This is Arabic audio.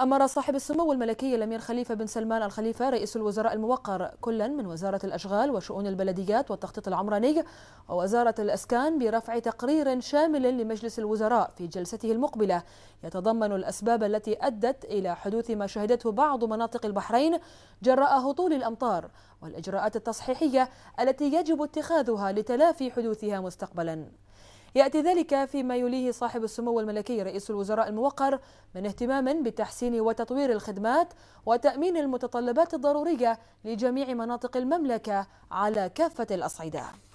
أمر صاحب السمو الملكي الأمير خليفة بن سلمان الخليفة رئيس الوزراء الموقر كلا من وزارة الأشغال وشؤون البلديات والتخطيط العمراني ووزارة الأسكان برفع تقرير شامل لمجلس الوزراء في جلسته المقبلة يتضمن الأسباب التي أدت إلى حدوث ما شهدته بعض مناطق البحرين جراء هطول الأمطار والإجراءات التصحيحية التي يجب اتخاذها لتلافي حدوثها مستقبلاً يأتي ذلك فيما يليه صاحب السمو الملكي رئيس الوزراء الموقر من اهتمام بتحسين وتطوير الخدمات وتأمين المتطلبات الضرورية لجميع مناطق المملكة على كافة الأصعدة